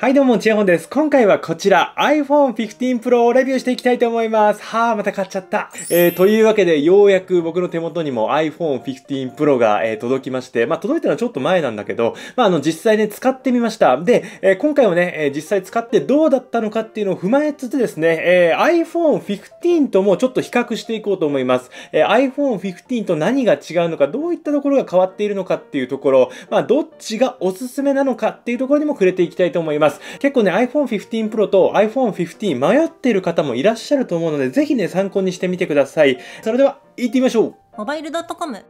はいどうも、ちえほんです。今回はこちら iPhone 15 Pro をレビューしていきたいと思います。はぁ、また買っちゃった。えー、というわけで、ようやく僕の手元にも iPhone 15 Pro が、えー、届きまして、まあ、届いたのはちょっと前なんだけど、まあ、あの、実際ね、使ってみました。で、えー、今回もね、え実際使ってどうだったのかっていうのを踏まえつつですね、え iPhone 15ともちょっと比較していこうと思います。え iPhone 15と何が違うのか、どういったところが変わっているのかっていうところ、まあ、どっちがおすすめなのかっていうところにも触れていきたいと思います。ます。結構ね、iPhone 15 Pro と iPhone 15迷っている方もいらっしゃると思うので、ぜひね、参考にしてみてください。それでは、行ってみましょうモバイル .com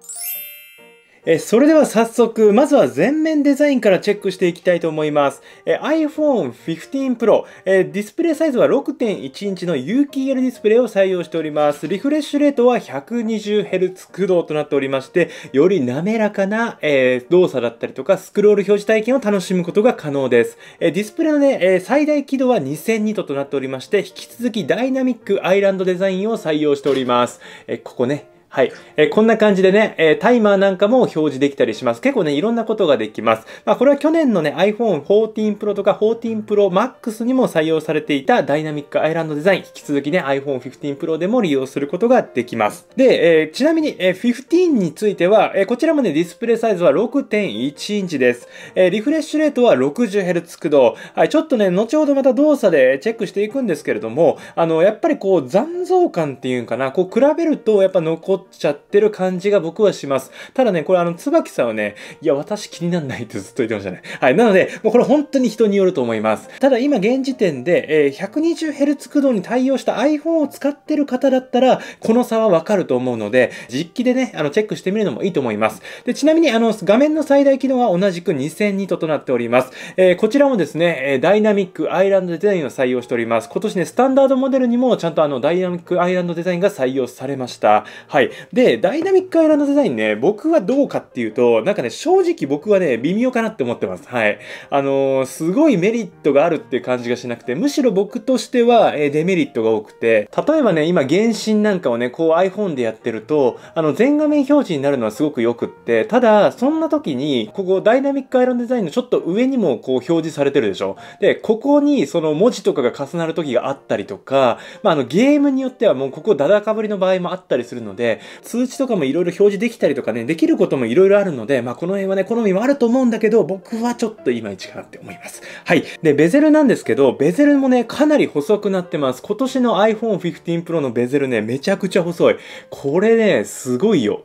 えそれでは早速、まずは全面デザインからチェックしていきたいと思います。え iPhone 15 Pro、えディスプレイサイズは6.1インチの有機 EL ディスプレイを採用しております。リフレッシュレートは 120Hz 駆動となっておりまして、より滑らかな、え動作だったりとか、スクロール表示体験を楽しむことが可能です。えディスプレイのね、え最大輝度は2002度となっておりまして、引き続きダイナミックアイランドデザインを採用しております。えここね、はい。えー、こんな感じでね、えー、タイマーなんかも表示できたりします。結構ね、いろんなことができます。まあ、これは去年のね、iPhone 14 Pro とか14 Pro Max にも採用されていたダイナミックアイランドデザイン、引き続きね、iPhone 15 Pro でも利用することができます。で、えー、ちなみに、え15については、えこちらもね、ディスプレイサイズは6.1インチです。えリフレッシュレートは 60Hz 駆動。はい、ちょっとね、後ほどまた動作でチェックしていくんですけれども、あの、やっぱりこう、残像感っていうんかな、こう、比べると、やっぱ残ってっちゃってる感じが僕はします。ただね、これあの、椿さんはね、いや、私気になんないってずっと言ってましたね。はい。なので、もうこれ本当に人によると思います。ただ今現時点で、えー、120Hz 駆動に対応した iPhone を使ってる方だったら、この差はわかると思うので、実機でね、あの、チェックしてみるのもいいと思います。で、ちなみにあの、画面の最大機能は同じく2002ととなっております。えー、こちらもですね、えダイナミックアイランドデザインを採用しております。今年ね、スタンダードモデルにもちゃんとあの、ダイナミックアイランドデザインが採用されました。はい。で、ダイナミックアイランドデザインね、僕はどうかっていうと、なんかね、正直僕はね、微妙かなって思ってます。はい。あのー、すごいメリットがあるって感じがしなくて、むしろ僕としては、えー、デメリットが多くて、例えばね、今、原神なんかをね、こう iPhone でやってると、あの、全画面表示になるのはすごく良くって、ただ、そんな時に、ここ、ダイナミックアイランドデザインのちょっと上にもこう表示されてるでしょ。で、ここにその文字とかが重なる時があったりとか、まあ、あの、ゲームによってはもうここダダかぶりの場合もあったりするので、通知とかもいろいろ表示できたりとかね、できることもいろいろあるので、まあこの辺はね、好みもあると思うんだけど、僕はちょっといまいちかなって思います。はい。で、ベゼルなんですけど、ベゼルもね、かなり細くなってます。今年の iPhone 15 Pro のベゼルね、めちゃくちゃ細い。これね、すごいよ。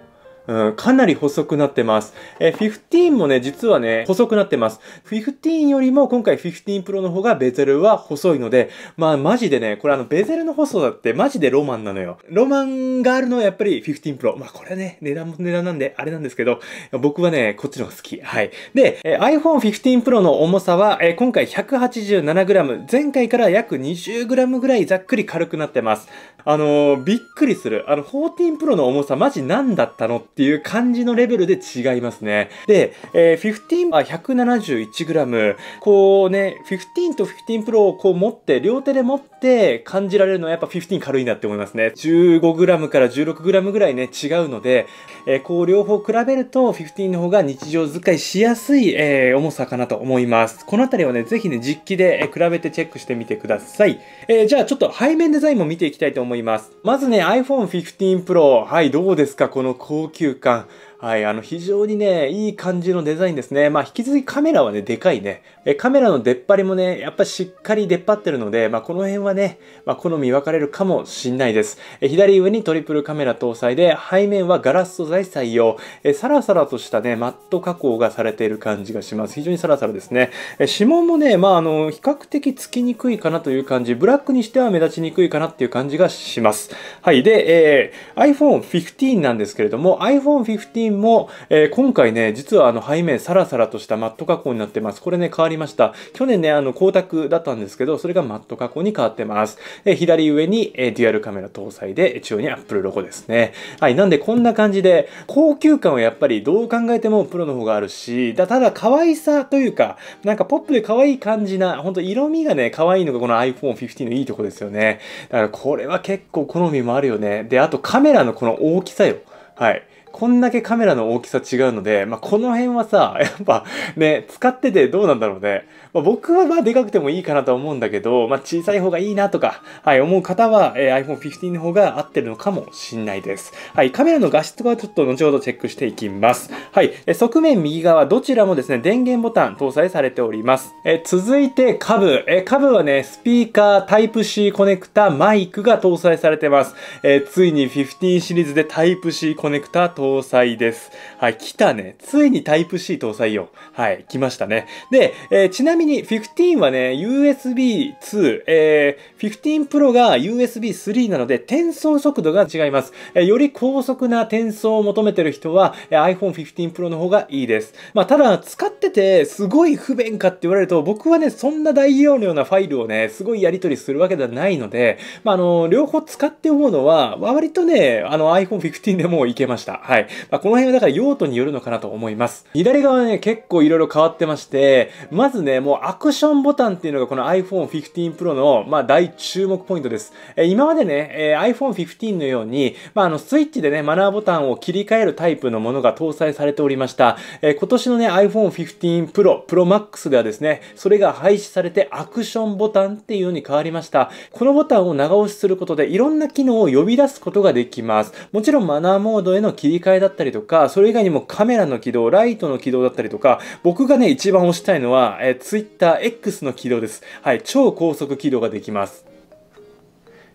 うん、かなり細くなってます。えー、15もね、実はね、細くなってます。15よりも今回15 Pro の方がベゼルは細いので、まあマジでね、これあのベゼルの細さってマジでロマンなのよ。ロマンがあるのはやっぱり15 Pro。まあこれね、値段も値段なんであれなんですけど、僕はね、こっちの方が好き。はい。で、え iPhone 15 Pro の重さは、え今回 187g、前回から約 20g ぐらいざっくり軽くなってます。あのー、びっくりする。あの、14 Pro の重さマジ何だったのっっていう感じのレベルで違いますね。で、えー、15は 171g。こうね、15と15 Pro をこう持って、両手で持って感じられるのはやっぱ15軽いなって思いますね。15g から 16g ぐらいね、違うので、えー、こう両方比べると15の方が日常使いしやすい、えー、重さかなと思います。このあたりはね、ぜひね、実機で比べてチェックしてみてください。えー、じゃあちょっと背面デザインも見ていきたいと思います。まずね、iPhone 15 Pro。はい、どうですかこの高級休館はい、あの、非常にね、いい感じのデザインですね。まあ、引き続きカメラはね、でかいね。え、カメラの出っ張りもね、やっぱしっかり出っ張ってるので、まあ、この辺はね、まあ、好み分かれるかもしんないです。え、左上にトリプルカメラ搭載で、背面はガラス素材採用。え、サラサラとしたね、マット加工がされている感じがします。非常にサラサラですね。え、指紋もね、まあ、あの、比較的つきにくいかなという感じ。ブラックにしては目立ちにくいかなっていう感じがします。はい。で、えー、iPhone 15なんですけれども、iPhone 15も、えー、今回ね、実はあの背面サラサラとしたマット加工になってます。これね、変わりました。去年ね、あの光沢だったんですけど、それがマット加工に変わってます。え左上に、えデュアルカメラ搭載で、中央に Apple ロゴですね。はい、なんでこんな感じで、高級感はやっぱりどう考えてもプロの方があるし、だただ可愛さというか、なんかポップで可愛い感じな、ほんと色味がね、可愛いのがこの iPhone 15のいいとこですよね。だからこれは結構好みもあるよね。で、あとカメラのこの大きさよ。はい。こんだけカメラの大きさ違うので、まあ、この辺はさ、やっぱね、使っててどうなんだろうね。まあ、僕はまあでかくてもいいかなとは思うんだけど、まあ、小さい方がいいなとか、はい、思う方は、えー、iPhone 15の方が合ってるのかもしんないです。はい、カメラの画質とかはちょっと後ほどチェックしていきます。はい、え側面右側、どちらもですね、電源ボタン搭載されております。え続いてカブ。えカブはね、スピーカー、タイプ c コネクタ、マイクが搭載されてます。えついに15シリーズで Type-C コネクタ搭搭載です。はい、来たね。ついにタイプ C 搭載よ。はい、来ましたね。で、えー、ちなみに15はね、USB2、えー、15 Pro が USB3 なので、転送速度が違います。えー、より高速な転送を求めてる人は、えー、iPhone 15 Pro の方がいいです。まあ、ただ、使ってて、すごい不便かって言われると、僕はね、そんな大容量なファイルをね、すごいやり取りするわけではないので、まあ、あの、両方使って思うのは、割とね、あの iPhone 15でもいけました。ははい。まあ、この辺はだから用途によるのかなと思います。左側ね、結構いろいろ変わってまして、まずね、もうアクションボタンっていうのがこの iPhone 15 Pro の、まあ、大注目ポイントです。えー、今までね、えー、iPhone 15のように、まあ、あの、スイッチでね、マナーボタンを切り替えるタイプのものが搭載されておりました。えー、今年のね、iPhone 15 Pro、Pro Max ではですね、それが廃止されてアクションボタンっていうのに変わりました。このボタンを長押しすることで、いろんな機能を呼び出すことができます。もちろんマナーモードへの切り替えだったりとか、それ以外にもカメラの起動、ライトの起動だったりとか、僕がね、一番推したいのは、え Twitter X の起動です。はい、超高速起動ができます。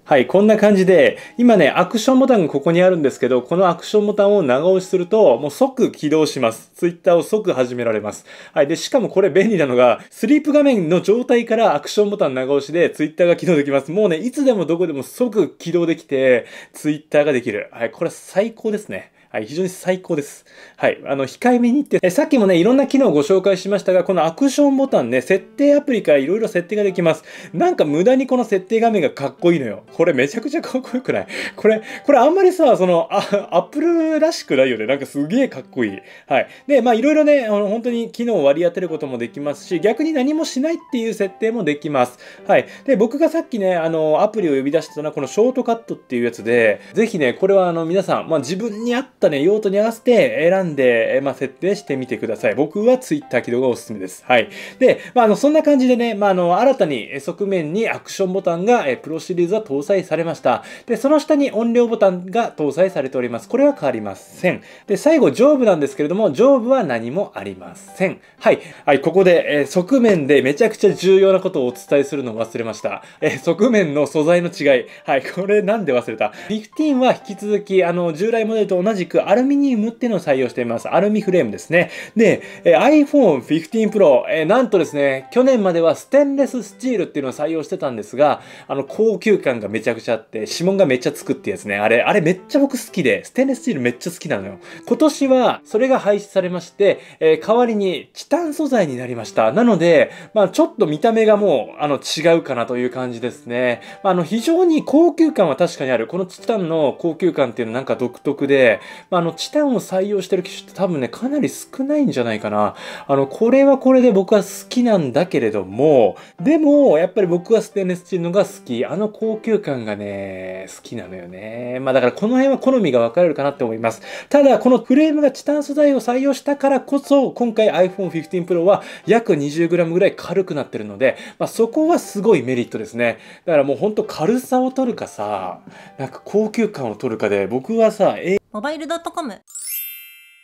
はい、こんな感じで、今ね、アクションボタンがここにあるんですけど、このアクションボタンを長押しすると、もう即起動します。Twitter を即始められます。はい、で、しかもこれ便利なのが、スリープ画面の状態からアクションボタン長押しで Twitter が起動できます。もうね、いつでもどこでも即起動できて、Twitter ができる。はい、これ最高ですね。はい、非常に最高です。はい、あの、控えめに言って、えさっきもね、いろんな機能をご紹介しましたが、このアクションボタンね、設定アプリからいろいろ設定ができます。なんか無駄にこの設定画面がかっこいいのよ。これめちゃくちゃかっこよくないこれ、これあんまりさ、その、あアップルらしくないよね。なんかすげえかっこいい。はい。で、まあいろいろね、あの本当に機能を割り当てることもできますし、逆に何もしないっていう設定もできます。はい。で、僕がさっきね、あの、アプリを呼び出したのはこのショートカットっていうやつで、ぜひね、これはあの皆さん、まあ自分に合って、ったね、用途に合わせて選んで、まあ、設定してみてください。僕は Twitter 起動がおすすめです。はい。で、まあ、あの、そんな感じでね、まあ、あの、新たに側面にアクションボタンが、えプロシリーズは搭載されました。で、その下に音量ボタンが搭載されております。これは変わりません。で、最後、上部なんですけれども、上部は何もありません。はい。はい、ここで、え側面でめちゃくちゃ重要なことをお伝えするのを忘れました。え側面の素材の違い。はい、これなんで忘れた ?15 は引き続き、あの、従来モデルと同じくアルミニウムっていうのを採用しています。アルミフレームですね。で、え iPhone 15 Pro、えなんとですね、去年まではステンレススチールっていうのを採用してたんですが、あの、高級感がめちゃくちゃあって、指紋がめっちゃつくってやつね。あれ、あれめっちゃ僕好きで、ステンレススチールめっちゃ好きなのよ。今年は、それが廃止されまして、え代わりにチタン素材になりました。なので、まあ、ちょっと見た目がもう、あの、違うかなという感じですね。まあ、あの、非常に高級感は確かにある。このチタンの高級感っていうのなんか独特で、まあ、あの、チタンを採用してる機種って多分ね、かなり少ないんじゃないかな。あの、これはこれで僕は好きなんだけれども、でも、やっぱり僕はステンレスチーのが好き。あの高級感がね、好きなのよね。まあ、だからこの辺は好みが分かれるかなって思います。ただ、このフレームがチタン素材を採用したからこそ、今回 iPhone 15 Pro は約 20g ぐらい軽くなってるので、まあ、そこはすごいメリットですね。だからもうほんと軽さを取るかさ、なんか高級感を取るかで、僕はさ、モバイルトコム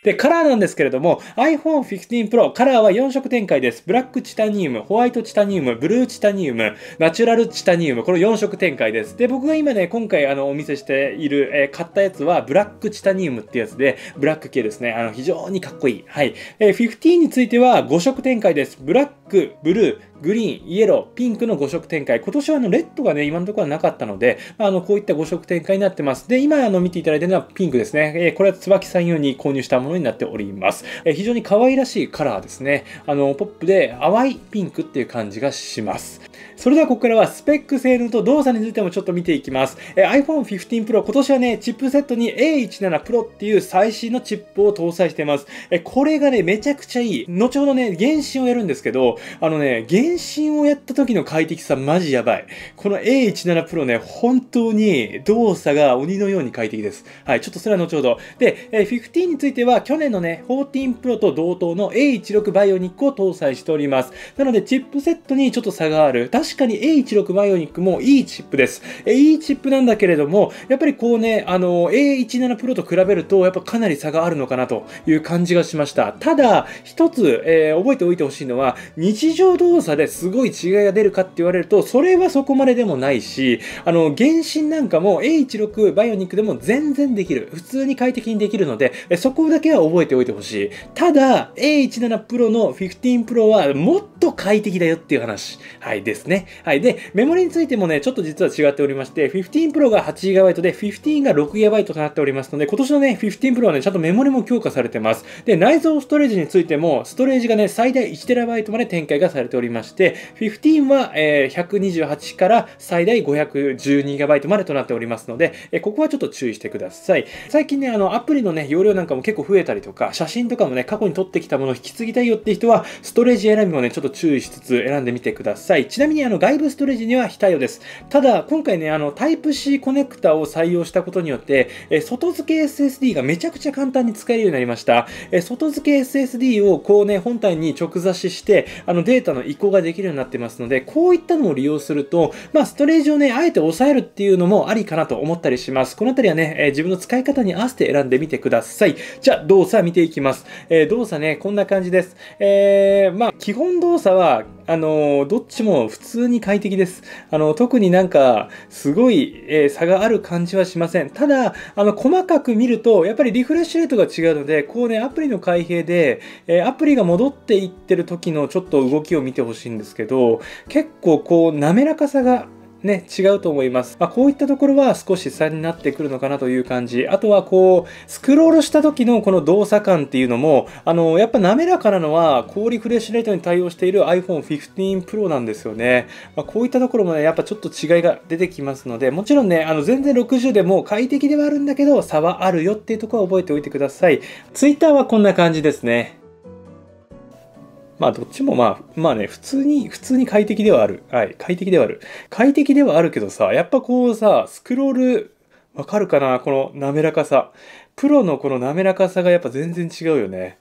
で、カラーなんですけれども、iPhone 15 Pro カラーは4色展開です。ブラックチタニウム、ホワイトチタニウム、ブルーチタニウム、ナチュラルチタニウム、この4色展開です。で、僕が今ね、今回あの、お見せしている、えー、買ったやつは、ブラックチタニウムってやつで、ブラック系ですね。あの、非常にかっこいい。はい。えー、15については5色展開です。ブラック、ブルー、グリーン、イエロー、ピンクの5色展開。今年はあの、レッドがね、今のところはなかったので、あの、こういった5色展開になってます。で、今あの、見ていただいてるのはピンクですね。えー、これは椿さん用に購入したものになっております。え非常に可愛らしいカラーですね。あの、ポップで淡いピンクっていう感じがします。それではここからはスペック性能と動作についてもちょっと見ていきます。え iPhone 15 Pro 今年はね、チップセットに A17 Pro っていう最新のチップを搭載してます。えこれがね、めちゃくちゃいい。後ほどね、原神をやるんですけど、あのね、原神をやった時の快適さマジやばい。この A17 Pro ね、本当に動作が鬼のように快適です。はい、ちょっとそれは後ほど。で、え15については去年のね、14 Pro と同等の A16 バイオニックを搭載しております。なので、チップセットにちょっと差がある。確確かに A16 バイオニックもいいチップです。え、いいチップなんだけれども、やっぱりこうね、あの、A17 プロと比べると、やっぱかなり差があるのかなという感じがしました。ただ、一つ、えー、覚えておいてほしいのは、日常動作ですごい違いが出るかって言われると、それはそこまででもないし、あの、原神なんかも A16 バイオニックでも全然できる。普通に快適にできるので、そこだけは覚えておいてほしい。ただ、A17 プロの15プロはもっと快適だよっていう話、はいですね。ね。はい。で、メモリについてもね、ちょっと実は違っておりまして、15 Pro が 8GB で、15が 6GB となっておりますので、今年のね、15 Pro はね、ちゃんとメモリも強化されてます。で、内蔵ストレージについても、ストレージがね、最大 1TB まで展開がされておりまして、15は、えー、128から最大 512GB までとなっておりますので、えー、ここはちょっと注意してください。最近ね、あの、アプリのね、容量なんかも結構増えたりとか、写真とかもね、過去に撮ってきたものを引き継ぎたいよって人は、ストレージ選びもね、ちょっと注意しつつ選んでみてください。ちなみにアの外部ストレージには非対応です。ただ、今回ね、あの、Type-C コネクタを採用したことによって、え外付け SSD がめちゃくちゃ簡単に使えるようになりました。え外付け SSD をこうね、本体に直差しして、あの、データの移行ができるようになってますので、こういったのを利用すると、まあ、ストレージをね、あえて抑えるっていうのもありかなと思ったりします。このあたりはね、え自分の使い方に合わせて選んでみてください。じゃあ、動作見ていきます。え動作ね、こんな感じです。えー、まあ、基本動作は、あの、どっちも普通に快適です。あの、特になんか、すごい、えー、差がある感じはしません。ただ、あの、細かく見ると、やっぱりリフレッシュレートが違うので、こうね、アプリの開閉で、えー、アプリが戻っていってる時のちょっと動きを見てほしいんですけど、結構こう、滑らかさがね、違うと思います。まあ、こういったところは少し差になってくるのかなという感じ。あとはこう、スクロールした時のこの動作感っていうのも、あの、やっぱ滑らかなのは、高リフレッシュレートに対応している iPhone 15 Pro なんですよね。まあ、こういったところもね、やっぱちょっと違いが出てきますので、もちろんね、あの、全然60でも快適ではあるんだけど、差はあるよっていうところは覚えておいてください。Twitter はこんな感じですね。まあどっちもまあ、まあね、普通に、普通に快適ではある。はい、快適ではある。快適ではあるけどさ、やっぱこうさ、スクロール、わかるかなこの滑らかさ。プロのこの滑らかさがやっぱ全然違うよね。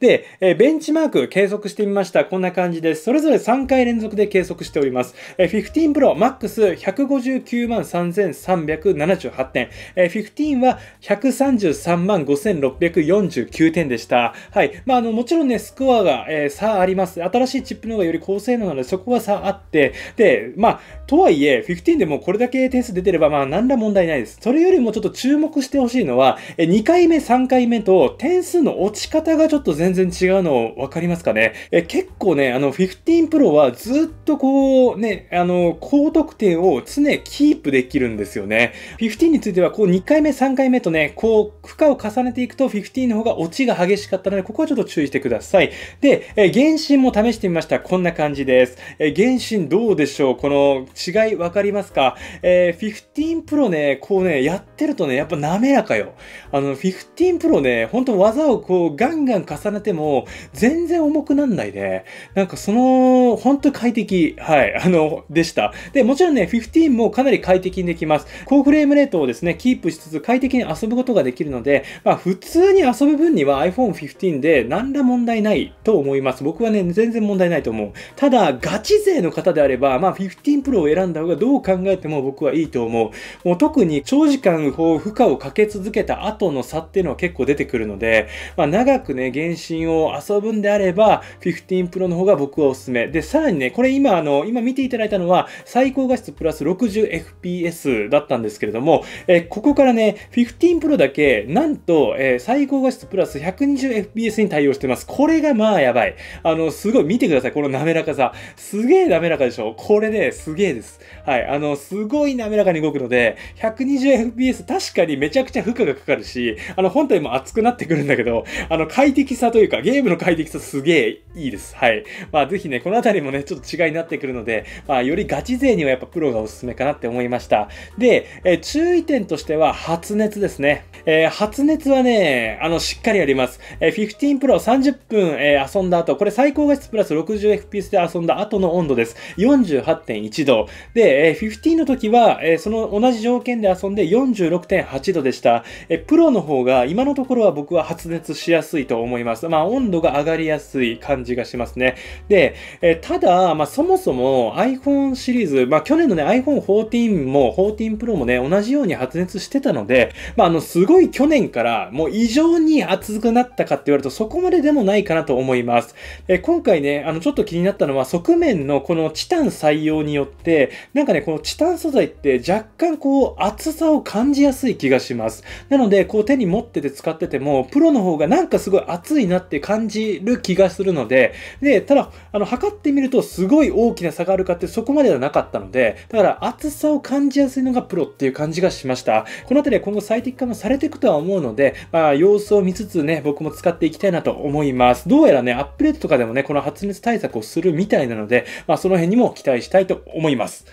で、えベンチマーク計測してみました。こんな感じです。それぞれ3回連続で計測しております。え15 Pro Max 159万3378点。え15は133万5649点でした。はい。まあ、あの、もちろんね、スコアが、えー、差あります。新しいチップの方がより高性能なので、そこは差あって、で、まあ、とはいえ、15でもこれだけ点数出てれば、まあ、何ら問題ないです。それよりもちょっと注目してほしいのは、え2回目、3回目と点数の落ち方がちょっと全全然違うの分かりますかね。え結構ね、あの、15 Pro はずっとこう、ね、あの、高得点を常キープできるんですよね。15については、こう2回目、3回目とね、こう、負荷を重ねていくと15の方が落ちが激しかったので、ここはちょっと注意してください。で、え原神も試してみました。こんな感じです。え原神どうでしょうこの違い分かりますかえー、15 Pro ね、こうね、やってるとね、やっぱ滑らかよ。あの、15 Pro ね、ほんと技をこう、ガンガン重ねれても、全然重くなんないで、なんかその、本当快適、はい、あの、でした。で、もちろんね、15もかなり快適にできます。高フレームレートをですね、キープしつつ快適に遊ぶことができるので、まあ、普通に遊ぶ分には iPhone 15で何ら問題ないと思います。僕はね、全然問題ないと思う。ただ、ガチ勢の方であれば、まあ、15 Pro を選んだ方がどう考えても僕はいいと思う。もう特に長時間こう負荷をかけ続けた後の差っていうのは結構出てくるので、まあ、長くね、原子信を遊ぶんであれば、15 Pro の方が僕はおすすめ。で、さらにね、これ今、あの、今見ていただいたのは、最高画質プラス 60fps だったんですけれども、えー、ここからね、15 Pro だけ、なんと、えー、最高画質プラス 120fps に対応してます。これがまあやばい。あの、すごい見てください。この滑らかさ。すげえ滑らかでしょこれね、すげえです。はい。あの、すごい滑らかに動くので、120fps 確かにめちゃくちゃ負荷がかかるし、あの、本体も熱くなってくるんだけど、あの、快適さというか、ゲームの快適さすげえいいです。はい。まあぜひね、このあたりもね、ちょっと違いになってくるので、まあよりガチ勢にはやっぱプロがおすすめかなって思いました。で、え注意点としては発熱ですね。えー、発熱はね、あの、しっかりあります。えー、15 Pro 30分、えー、遊んだ後、これ最高画質プラス 60fps で遊んだ後の温度です。48.1度。で、えー、15の時は、えー、その同じ条件で遊んで46.8度でした。えー、プロの方が今のところは僕は発熱しやすいと思います。。まあ、温度が上がりやすい感じがしますね。で、えただ、まあ、そもそも iPhone シリーズ、まあ、去年のね、iPhone 14も、14 Pro もね、同じように発熱してたので、まあ、あの、すごい去年からもう異常に熱くなったかって言われるとそこまででもないかなと思います。え今回ね、あの、ちょっと気になったのは、側面のこのチタン採用によって、なんかね、このチタン素材って若干こう、熱さを感じやすい気がします。なので、こう手に持ってて使ってても、プロの方がなんかすごい熱いななって感じる気がするので、で、ただ、あの、測ってみるとすごい大きな差があるかってそこまではなかったので、だから厚さを感じやすいのがプロっていう感じがしました。この辺りは今後最適化もされていくとは思うので、まあ、様子を見つつね、僕も使っていきたいなと思います。どうやらね、アップデートとかでもね、この発熱対策をするみたいなので、まあ、その辺にも期待したいと思います。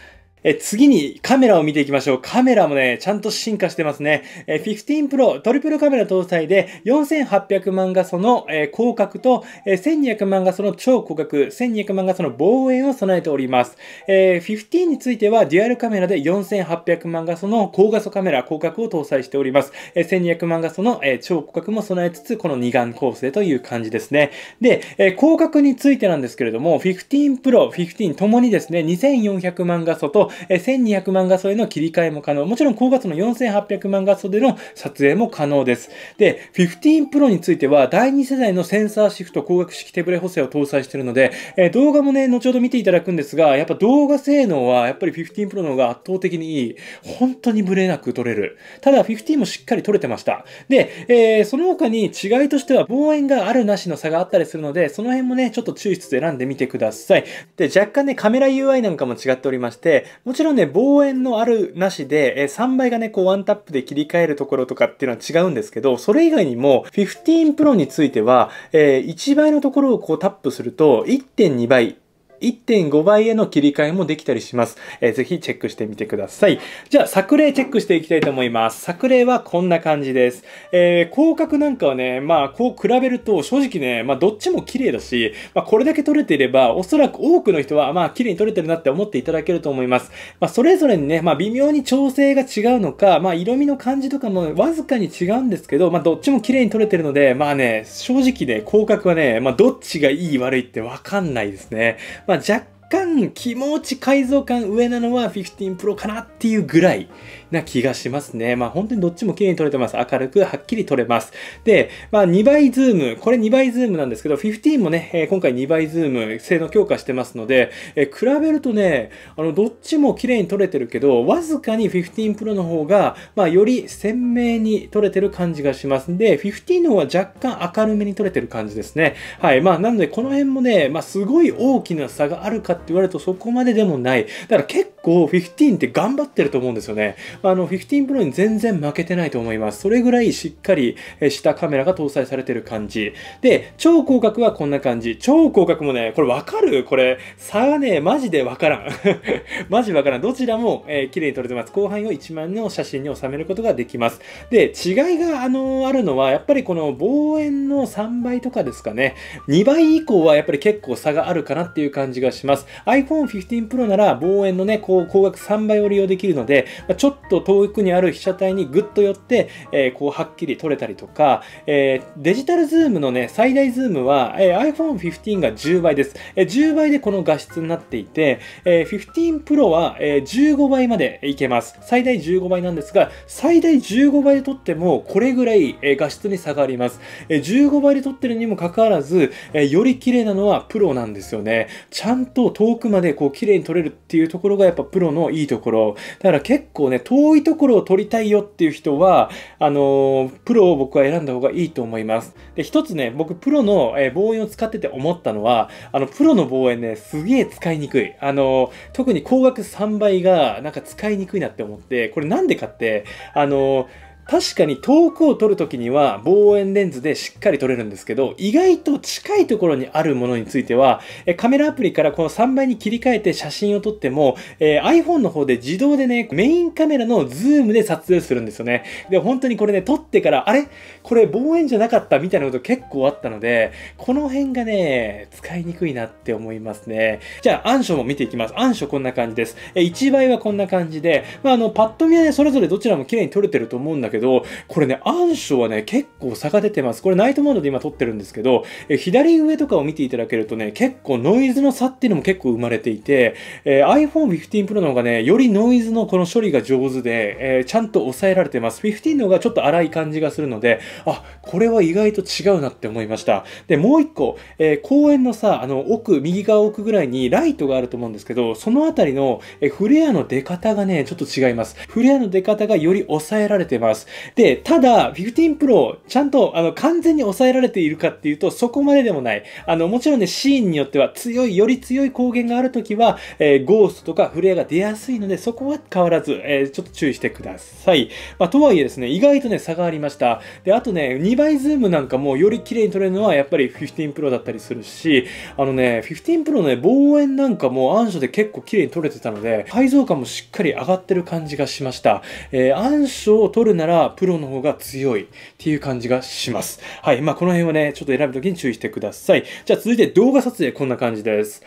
え次にカメラを見ていきましょう。カメラもね、ちゃんと進化してますね。え15 Pro トリプルカメラ搭載で4800万画素の、え広角と、え1200万画素の超広角、1200万画素の望遠を備えております。え15についてはデュアルカメラで4800万画素の高画素カメラ、広角を搭載しております。え1200万画素の、え超広角も備えつつ、この二眼構成という感じですね。で、え広角についてなんですけれども、15 Pro、15ともにですね、2400万画素とえ1200万画素への切り替えも可能。もちろん高画素の4800万画素での撮影も可能です。で、15 Pro については第2世代のセンサーシフト光学式手ブレ補正を搭載しているので、え動画もね、後ほど見ていただくんですが、やっぱ動画性能はやっぱり15 Pro の方が圧倒的にいい。本当にブレなく撮れる。ただ15もしっかり撮れてました。で、えー、その他に違いとしては望遠があるなしの差があったりするので、その辺もね、ちょっと注意しつつ選んでみてください。で、若干ね、カメラ UI なんかも違っておりまして、もちろんね、望遠のあるなしで、え3倍がね、こうワンタップで切り替えるところとかっていうのは違うんですけど、それ以外にも、15 Pro については、え1倍のところをこうタップすると、1.2倍1.5倍への切り替えもできたりします。えー、ぜひチェックしてみてください。じゃあ、作例チェックしていきたいと思います。作例はこんな感じです。えー、広角なんかはね、まあ、こう比べると、正直ね、まあ、どっちも綺麗だし、まあ、これだけ撮れていれば、おそらく多くの人は、まあ、綺麗に撮れてるなって思っていただけると思います。まあ、それぞれにね、まあ、微妙に調整が違うのか、まあ、色味の感じとかもわずかに違うんですけど、まあ、どっちも綺麗に撮れてるので、まあね、正直ね、広角はね、まあ、どっちがいい悪いってわかんないですね。まあ、若干気持ち改造感上なのは15 Pro かなっていうぐらいな気がしますね。まあ本当にどっちも綺麗に撮れてます。明るくはっきり撮れます。で、まあ2倍ズーム、これ2倍ズームなんですけど、15もね、え今回2倍ズーム性能強化してますので、え比べるとね、あの、どっちも綺麗に撮れてるけど、わずかに15 Pro の方が、まあより鮮明に撮れてる感じがしますんで、15の方は若干明るめに撮れてる感じですね。はい。まあなのでこの辺もね、まあすごい大きな差があるかって言われるとそこまででもない。だから結構15って頑張ってると思うんですよね。あの、15 Pro に全然負けてないと思います。それぐらいしっかりしたカメラが搭載されてる感じ。で、超広角はこんな感じ。超広角もね、これわかるこれ、差がね、マジでわからん。マジわからん。どちらも、えー、綺麗に撮れてます。後半を1万の写真に収めることができます。で、違いが、あのー、あるのは、やっぱりこの望遠の3倍とかですかね。2倍以降はやっぱり結構差があるかなっていう感じがします。iPhone 15 Pro なら望遠のね、こう、高額3倍を利用できるので、まあ、ちょっとと遠くにある被写体にぐっと寄って、えこうはっきり撮れたりとか、えデジタルズームのね、最大ズームは、え iPhone15 が10倍です、え10倍でこの画質になっていて、え15 Pro は、え15倍までいけます。最大15倍なんですが、最大15倍で撮っても、これぐらい、え画質に差があります。え15倍で撮ってるにもかかわらず、えより綺麗なのはプロなんですよね。ちゃんと遠くまでこう綺麗に撮れるっていうところがやっぱプロのいいところ。だから結構ね、遠遠いところを取りたいよっていう人は、あのプロを僕は選んだ方がいいと思います。で、一つね、僕プロの、え望遠を使ってて思ったのは、あの、プロの望遠ね、すげえ使いにくい。あの特に光学3倍がなんか使いにくいなって思って、これなんでかって、あのー確かに遠くを撮るときには望遠レンズでしっかり撮れるんですけど、意外と近いところにあるものについては、カメラアプリからこの3倍に切り替えて写真を撮っても、えー、iPhone の方で自動でね、メインカメラのズームで撮影するんですよね。で、本当にこれね、撮ってから、あれこれ望遠じゃなかったみたいなこと結構あったので、この辺がね、使いにくいなって思いますね。じゃあ、暗所も見ていきます。暗所こんな感じです。え1倍はこんな感じで、まあ、あの、パッと見はね、それぞれどちらも綺麗に撮れてると思うんだけど、けど、これね、暗証はね、結構差が出てます。これナイトモードで今撮ってるんですけど、え左上とかを見ていただけるとね、結構ノイズの差っていうのも結構生まれていて、えー、iPhone 15 Pro の方がね、よりノイズのこの処理が上手で、えー、ちゃんと抑えられてます。15の方がちょっと荒い感じがするので、あ、これは意外と違うなって思いました。で、もう一個、えー、公園のさ、あの、奥、右側奥ぐらいにライトがあると思うんですけど、そのあたりの、えフレアの出方がね、ちょっと違います。フレアの出方がより抑えられてます。。で、ただ、15 Pro、ちゃんと、あの、完全に抑えられているかっていうと、そこまででもない。あの、もちろんね、シーンによっては、強い、より強い光源があるときは、えー、ゴーストとかフレアが出やすいので、そこは変わらず、えー、ちょっと注意してください。まあ、とはいえですね、意外とね、差がありました。で、あとね、2倍ズームなんかも、より綺麗に撮れるのは、やっぱり15 Pro だったりするし、あのね、15 Pro のね、望遠なんかも暗所で結構綺麗に撮れてたので、解像感もしっかり上がってる感じがしました。えー、暗所を撮るなら、はプロの方が強いっていう感じがします。はい。まあ、この辺はね、ちょっと選ぶときに注意してください。じゃあ続いて動画撮影、こんな感じです。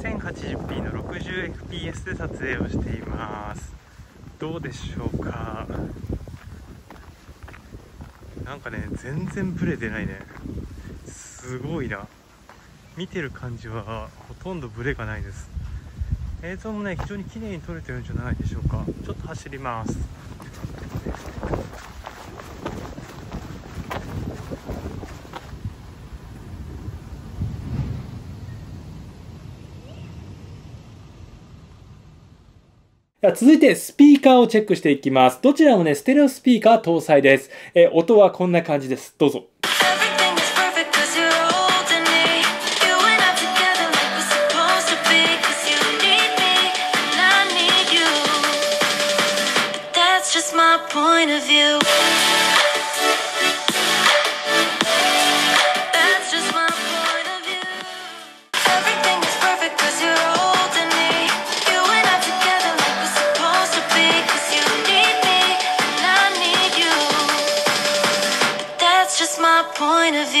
1080p の 60fps で撮影をしています。どうでしょうか。なんかね、全然ブレてないね。すごいな。見てる感じはほとんどブレがないです。映像もね非常に綺麗に撮れてるんじゃないでしょうかちょっと走ります続いてスピーカーをチェックしていきます。どちらもね、ステレオスピーカー搭載です。えー、音はこんな感じです。どうぞ。point of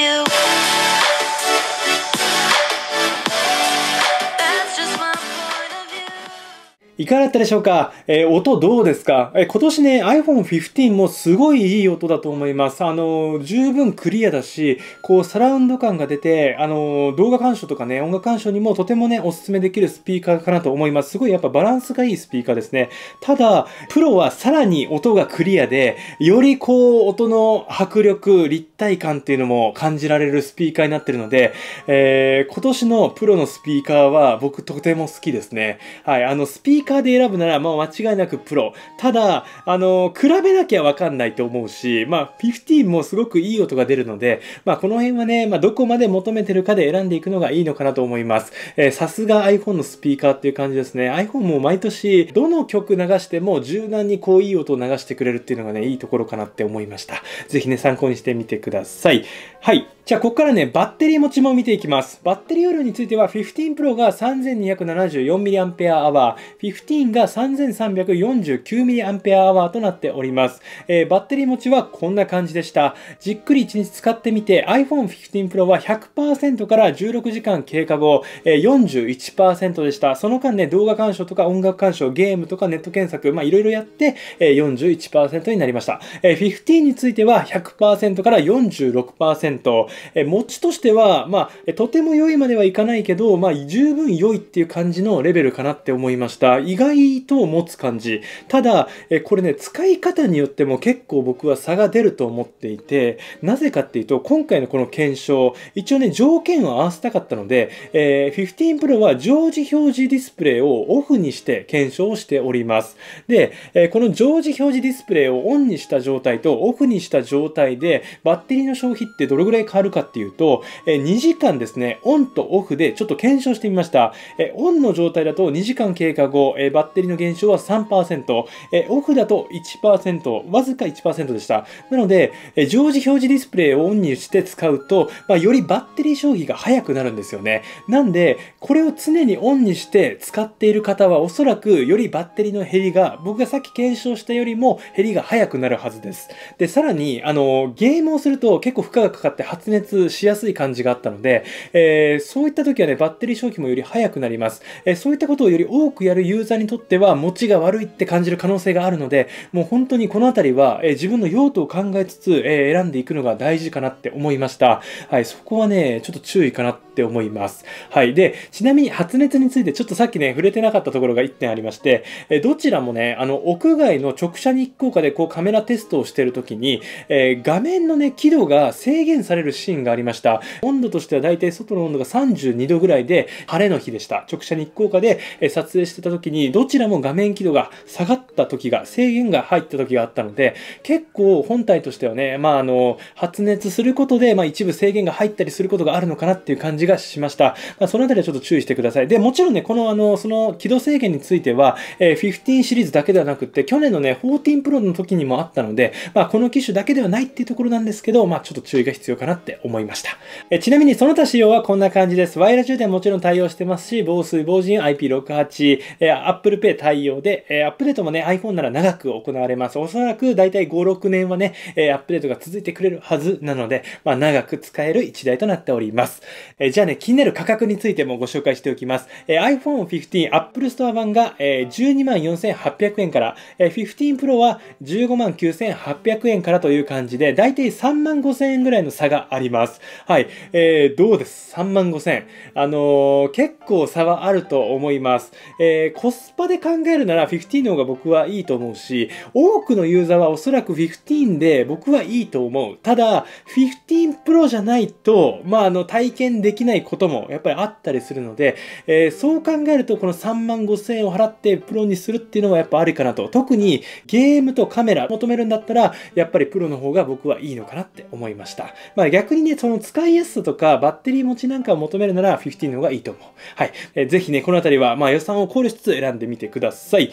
いかがだったでしょうか、えー、音どうですか、えー、今年ね、iPhone 15もすごいいい音だと思います。あのー、十分クリアだし、こう、サラウンド感が出て、あの動画鑑賞とかね、音楽鑑賞にもとてもね、おすすめできるスピーカーかなと思います。すごいやっぱバランスがいいスピーカーですね。ただ、プロはさらに音がクリアで、よりこう、音の迫力、立体感っていうのも感じられるスピーカーになってるので、え今年のプロのスピーカーは僕とても好きですね。はい、あの、スピーカーカーで選ぶなら、まあ間違いなくプロ。ただ、あの比べなきゃわかんないと思うし、まあ、15もすごくいい音が出るので、まあこの辺はね、まあどこまで求めてるかで選んでいくのがいいのかなと思います。えさすが iPhone のスピーカーっていう感じですね。iPhone も毎年、どの曲流しても柔軟にこういい音を流してくれるっていうのがね、いいところかなって思いました。ぜひね、参考にしてみてください。はい。じゃあ、ここからね、バッテリー持ちも見ていきます。バッテリー容量については、15 Pro が 3274mAh、15が 3349mAh となっております、えー、バッテリー持ちはこんな感じでしたじっくり1日使ってみて iPhone15 Pro は100%から16時間経過後、えー、41%でしたその間ね動画鑑賞とか音楽鑑賞ゲームとかネット検索まあいろいろやって、えー、41%になりました、えー、15については100%から46%、えー、持ちとしてはまあとても良いまではいかないけどまあ十分良いっていう感じのレベルかなって思いました意外と持つ感じ。ただ、えこれね、使い方によっても結構僕は差が出ると思っていて、なぜかっていうと、今回のこの検証、一応ね、条件を合わせたかったので、えー、15 Pro は常時表示ディスプレイをオフにして検証しております。で、えこの常時表示ディスプレイをオンにした状態とオフにした状態で、バッテリーの消費ってどれぐらい変わるかっていうと、え2時間ですね、オンとオフでちょっと検証してみました。えオンの状態だと2時間経過後、えバッテリーの減少は3%、えオフだと1%、わずか1%でした。なので、え常時表示ディスプレイをオンにして使うと、まあ、よりバッテリー消費が早くなるんですよね。なんで、これを常にオンにして使っている方はおそらくよりバッテリーの減りが、僕がさっき検証したよりも減りが早くなるはずです。で、さらに、あの、ゲームをすると結構負荷がかかって発熱しやすい感じがあったので、えー、そういった時はね、バッテリー消費もより早くなります。えー、そういったことをより多くやるユーーザーにとっては持ちが悪いって感じる可能性があるので、もう本当にこのあたりは、え自分の用途を考えつつ、え選んでいくのが大事かなって思いました。はい、そこはね、ちょっと注意かなってって思います。はい。で、ちなみに発熱についてちょっとさっきね、触れてなかったところが1点ありまして、えどちらもね、あの、屋外の直射日光下でこうカメラテストをしてるときに、えー、画面のね、輝度が制限されるシーンがありました。温度としては大体外の温度が32度ぐらいで、晴れの日でした。直射日光下で、え撮影してた時に、どちらも画面輝度が下がった時が、制限が入った時があったので、結構本体としてはね、まあ、あの、発熱することで、まあ、一部制限が入ったりすることがあるのかなっていう感じがしました。まあ、そのあたりはちょっと注意してください。で、もちろんね、このあの、その起動制限については、えー、15シリーズだけではなくて、去年のね、14 Pro の時にもあったので、まあ、この機種だけではないっていうところなんですけど、まあ、ちょっと注意が必要かなって思いました。えー、ちなみに、その他仕様はこんな感じです。ワイヤ充電もちろん対応してますし、防水、防塵、IP68、えー、Apple Pay 対応で、えー、アップデートもね、iPhone なら長く行われます。おそらく、だいたい5、6年はね、えー、アップデートが続いてくれるはずなので、まあ、長く使える一台となっております。えーじゃあね、気になる価格についてもご紹介しておきます。えー、iPhone 15 Apple Store 版が、えー、124,800円から、えー、15 Pro は159,800円からという感じで、だいたい3万5 0円ぐらいの差があります。はい。えー、どうです3万5円。あのー、結構差はあると思います。えー、コスパで考えるなら15の方が僕はいいと思うし、多くのユーザーはおそらく15で僕はいいと思う。ただ、15 Pro じゃないと、まあ、あの、体験できないないこともやっぱりあったりするので、えー、そう考えるとこの3万5000円を払ってプロにするっていうのはやっぱありかなと。特にゲームとカメラ求めるんだったら、やっぱりプロの方が僕はいいのかなって思いました。まあ逆にね、その使いやすさとかバッテリー持ちなんかを求めるなら15の方がいいと思う。はい。えー、ぜひね、このあたりはまあ予算を考慮しつつ選んでみてください。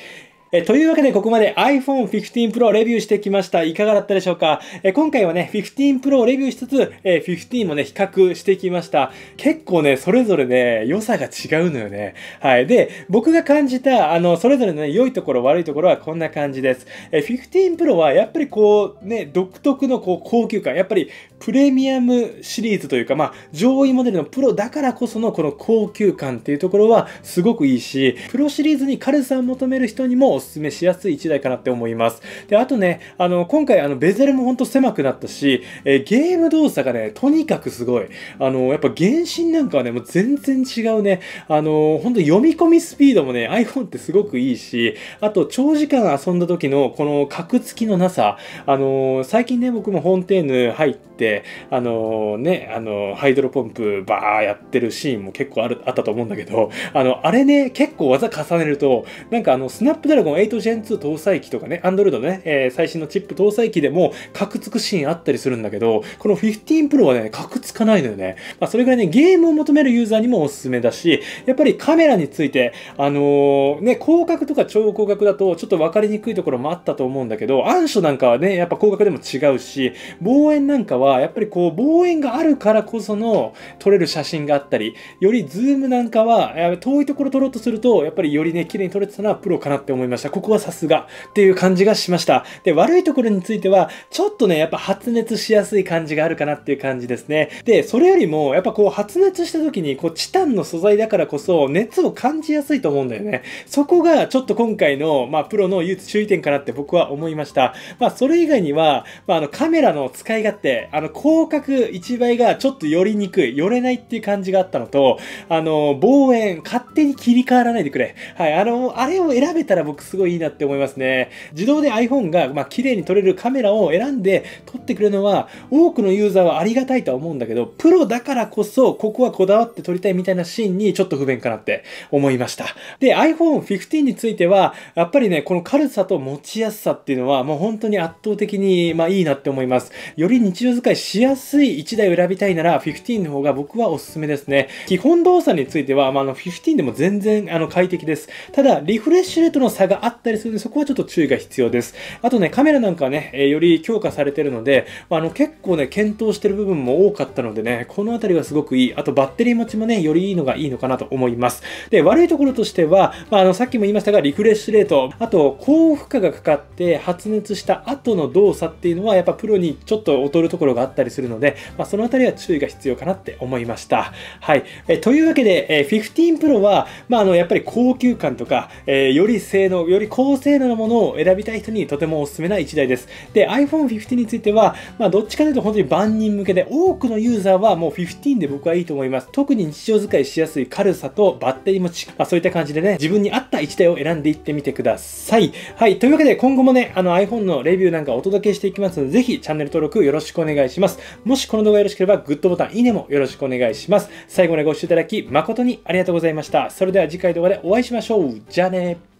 えというわけでここまで iPhone 15 Pro レビューしてきました。いかがだったでしょうか、え今回はね、15 Pro をレビューしつつ、え15もね、比較してきました。結構ね、それぞれね、良さが違うのよね。はい。で、僕が感じた、あの、それぞれのね、良いところ、悪いところはこんな感じです。え15 Pro はやっぱりこう、ね、独特のこう、高級感。やっぱりプレミアムシリーズというか、まあ、上位モデルのプロだからこそのこの高級感っていうところはすごくいいし、プロシリーズに軽さを求める人にもおすすめしやすい1台かなって思います。で、あとね、あの、今回あの、ベゼルもほんと狭くなったし、えー、ゲーム動作がね、とにかくすごい。あの、やっぱ原神なんかはね、もう全然違うね、あの、ほんと読み込みスピードもね、iPhone ってすごくいいし、あと、長時間遊んだ時のこのカクつきのなさ、あの、最近ね、僕もホォンテーヌ入って、あのね、あのハイドロポンプバーやってるシーンも結構あるあったと思うんだけど、あの、あれね、結構技重ねると、なんかあの、スナップドラゴン 8Gen2 搭載機とかね、Android のね、えー、最新のチップ搭載機でも、カクつくシーンあったりするんだけど、この15 Pro はね、カクつかないのよね。まあ、それぐらいね、ゲームを求めるユーザーにもおすすめだし、やっぱりカメラについて、あのー、ね、広角とか超広角だと、ちょっと分かりにくいところもあったと思うんだけど、暗所なんかはね、やっぱ広角でも違うし、望遠なんかは、やっぱりこう望遠があるからこその撮れる写真があったりよりズームなんかは遠いところ撮ろうとするとやっぱりよりね綺麗に撮れてたのはプロかなって思いましたここはさすがっていう感じがしましたで悪いところについてはちょっとねやっぱ発熱しやすい感じがあるかなっていう感じですねでそれよりもやっぱこう発熱した時にこうチタンの素材だからこそ熱を感じやすいと思うんだよねそこがちょっと今回のまあプロの唯一注意点かなって僕は思いましたまあそれ以外には、まあ、あのカメラの使い勝手あの広角1倍がちょっと寄りにくい、寄れないっていう感じがあったのと、あの、望遠、勝手に切り替わらないでくれ。はい、あの、あれを選べたら僕すごいいいなって思いますね。自動で iPhone が、まあ、綺麗に撮れるカメラを選んで撮ってくれるのは、多くのユーザーはありがたいとは思うんだけど、プロだからこそ、ここはこだわって撮りたいみたいなシーンにちょっと不便かなって思いました。で、iPhone 15については、やっぱりね、この軽さと持ちやすさっていうのは、もう本当に圧倒的に、まあ、いいなって思います。より日常使いいしやすい1台を選びたいなら、15の方が僕はおすすめですね。基本動作については、まあ、あの15でも全然あの快適です。ただ、リフレッシュレートの差があったりするので、そこはちょっと注意が必要です。あとね、カメラなんかね、えより強化されてるので、まあ、の結構ね、検討してる部分も多かったのでね、このあたりがすごくいい。あと、バッテリー持ちもね、よりいいのがいいのかなと思います。で、悪いところとしては、まあ、あのさっきも言いましたが、リフレッシュレート、あと、高負荷がかかって発熱した後の動作っていうのは、やっぱプロにちょっと劣るところがあったりするので、まあ、そのあたりは注意が必要かなって思いました。はい。えというわけで、え15 Pro は、まあ、あの、やっぱり高級感とか、えー、より性能、より高性能なものを選びたい人にとてもおすすめな1台です。で、iPhone 15については、まあ、どっちかというと本当に万人向けで、多くのユーザーはもう15で僕はいいと思います。特に日常使いしやすい軽さとバッテリー持ち、まあ、そういった感じでね、自分に合った1台を選んでいってみてください。はい。というわけで、今後もね、あの iPhone のレビューなんかお届けしていきますので、ぜひチャンネル登録よろしくお願いします。します。もしこの動画よろしければグッドボタン、いいねもよろしくお願いします。最後までご視聴いただき誠にありがとうございました。それでは次回動画でお会いしましょう。じゃあね